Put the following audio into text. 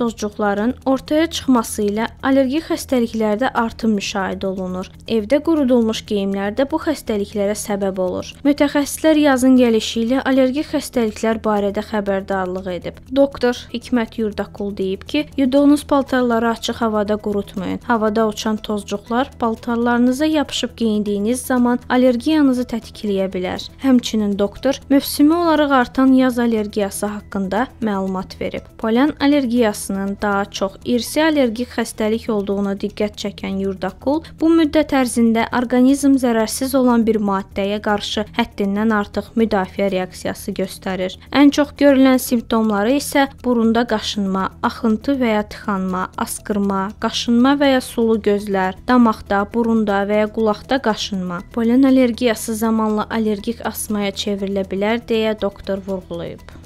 tozcuqların ortaya çıxması ilə allergik xəstəliklərdə artım müşahidə olunur. Evdə qurudulmuş geyimlər də bu xəstəliklərə səbəb olur. Mütəxəssislər yazın gəlişi ilə allergik xəstəliklər barədə xəbərdarlıq edib. Doktor Hikmət Yurdaqul deyib ki, yudduğunuz paltarları açıq havada qurutmayın. Havada uçan tozcuqlar paltarlarınıza yapışıb geyindiyiniz zaman allergiyanızı tətikləyə bilər. Həmçinin doktor mövsümi olaraq artan yaz allergiyası haqqında məlumat verib. Polen allergiyası xəstəxanasının daha çox irsi allergik xəstəlik olduğuna diqqət çəkən Yurdakul bu müddət ərzində orqanizm zərərsiz olan bir maddəyə qarşı həddindən artıq müdafiə reaksiyası göstərir. Ən çox görülən simptomları isə burunda qaşınma, axıntı və ya tıxanma, asqırma, qaşınma və ya sulu gözlər, damaqda, burunda və ya qulaqda qaşınma. Polen allergiyası zamanla allergik asmaya çevrilə bilər deyə doktor vurğulayıb.